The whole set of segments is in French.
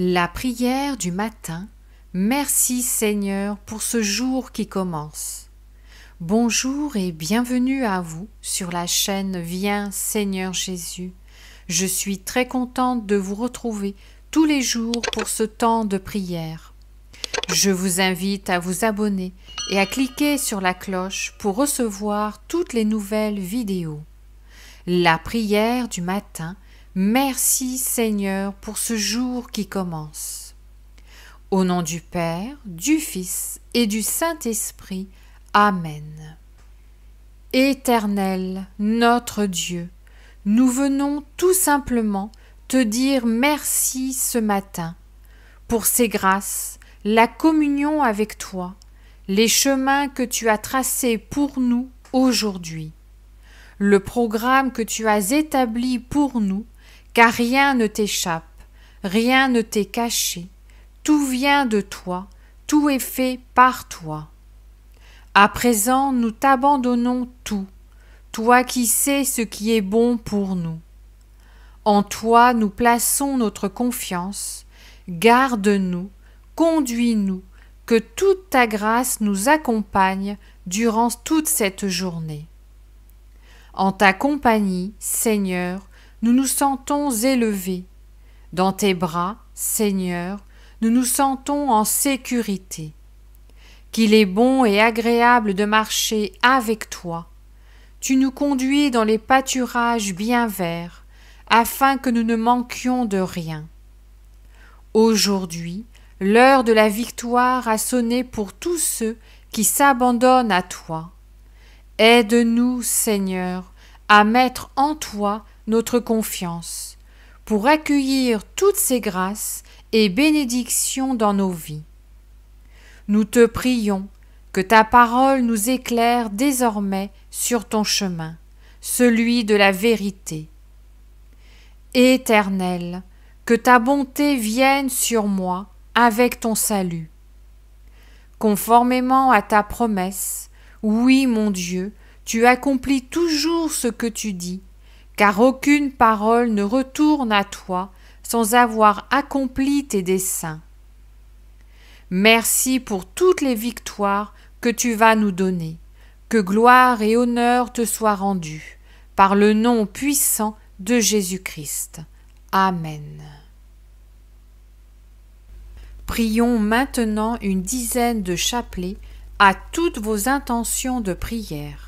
La prière du matin. Merci Seigneur pour ce jour qui commence. Bonjour et bienvenue à vous sur la chaîne Viens Seigneur Jésus. Je suis très contente de vous retrouver tous les jours pour ce temps de prière. Je vous invite à vous abonner et à cliquer sur la cloche pour recevoir toutes les nouvelles vidéos. La prière du matin Merci Seigneur pour ce jour qui commence. Au nom du Père, du Fils et du Saint-Esprit. Amen. Éternel, notre Dieu, nous venons tout simplement te dire merci ce matin pour ces grâces, la communion avec toi, les chemins que tu as tracés pour nous aujourd'hui, le programme que tu as établi pour nous car rien ne t'échappe, rien ne t'est caché, tout vient de toi, tout est fait par toi. À présent nous t'abandonnons tout, toi qui sais ce qui est bon pour nous. En toi nous plaçons notre confiance, garde-nous, conduis-nous, que toute ta grâce nous accompagne durant toute cette journée. En ta compagnie, Seigneur, nous nous sentons élevés. Dans tes bras, Seigneur, nous nous sentons en sécurité. Qu'il est bon et agréable de marcher avec toi. Tu nous conduis dans les pâturages bien verts, afin que nous ne manquions de rien. Aujourd'hui, l'heure de la victoire a sonné pour tous ceux qui s'abandonnent à toi. Aide-nous, Seigneur, à mettre en toi notre confiance pour accueillir toutes ces grâces et bénédictions dans nos vies. Nous te prions que ta parole nous éclaire désormais sur ton chemin, celui de la vérité. Éternel, que ta bonté vienne sur moi avec ton salut. Conformément à ta promesse, oui mon Dieu, tu accomplis toujours ce que tu dis, car aucune parole ne retourne à toi sans avoir accompli tes desseins. Merci pour toutes les victoires que tu vas nous donner. Que gloire et honneur te soient rendus par le nom puissant de Jésus-Christ. Amen. Prions maintenant une dizaine de chapelets à toutes vos intentions de prière.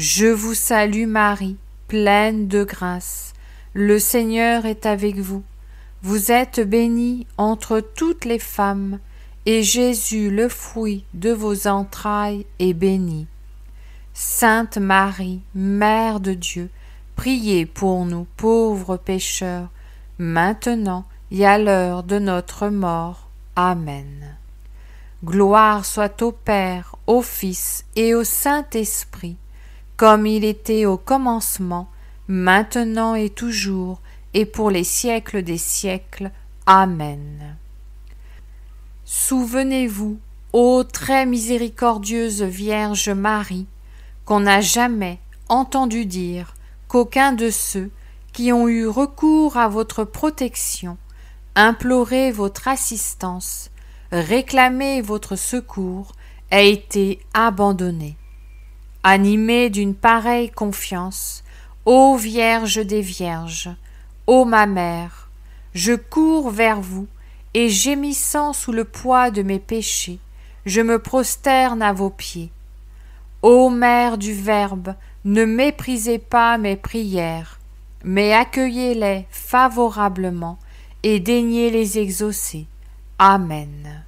Je vous salue Marie, pleine de grâce. Le Seigneur est avec vous. Vous êtes bénie entre toutes les femmes, et Jésus, le fruit de vos entrailles, est béni. Sainte Marie, Mère de Dieu, priez pour nous pauvres pécheurs, maintenant et à l'heure de notre mort. Amen. Gloire soit au Père, au Fils et au Saint-Esprit comme il était au commencement, maintenant et toujours, et pour les siècles des siècles. Amen. Souvenez-vous, ô très miséricordieuse Vierge Marie, qu'on n'a jamais entendu dire qu'aucun de ceux qui ont eu recours à votre protection, imploré votre assistance, réclamé votre secours, a été abandonné. Animée d'une pareille confiance, ô Vierge des Vierges, ô ma mère, je cours vers vous, et gémissant sous le poids de mes péchés, je me prosterne à vos pieds. Ô Mère du Verbe, ne méprisez pas mes prières, mais accueillez-les favorablement et daignez les exaucer. Amen.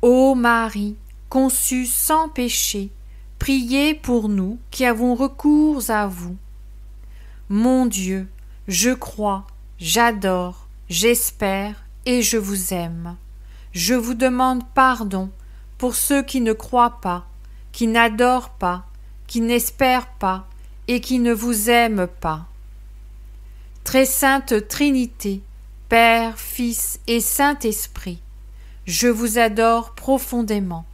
Ô Marie, conçue sans péché, Priez pour nous qui avons recours à vous. Mon Dieu, je crois, j'adore, j'espère et je vous aime. Je vous demande pardon pour ceux qui ne croient pas, qui n'adorent pas, qui n'espèrent pas et qui ne vous aiment pas. Très sainte Trinité, Père, Fils et Saint-Esprit, je vous adore profondément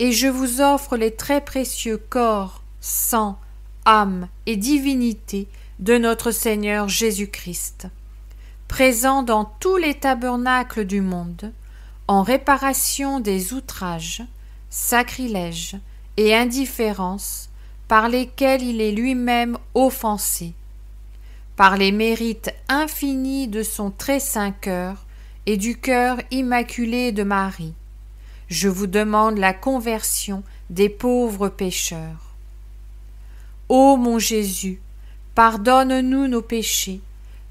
et je vous offre les très précieux corps, sang, âme et divinité de notre Seigneur Jésus-Christ, présent dans tous les tabernacles du monde, en réparation des outrages, sacrilèges et indifférences par lesquels il est lui-même offensé, par les mérites infinis de son très saint cœur et du cœur immaculé de Marie je vous demande la conversion des pauvres pécheurs. Ô mon Jésus, pardonne-nous nos péchés,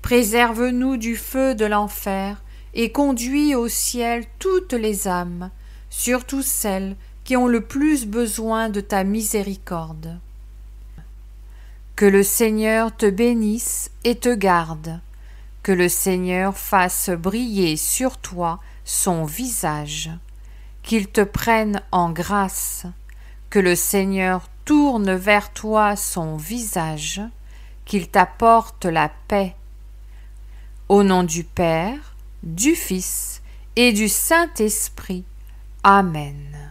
préserve-nous du feu de l'enfer, et conduis au ciel toutes les âmes, surtout celles qui ont le plus besoin de ta miséricorde. Que le Seigneur te bénisse et te garde, que le Seigneur fasse briller sur toi son visage qu'il te prenne en grâce, que le Seigneur tourne vers toi son visage, qu'il t'apporte la paix. Au nom du Père, du Fils et du Saint-Esprit. Amen.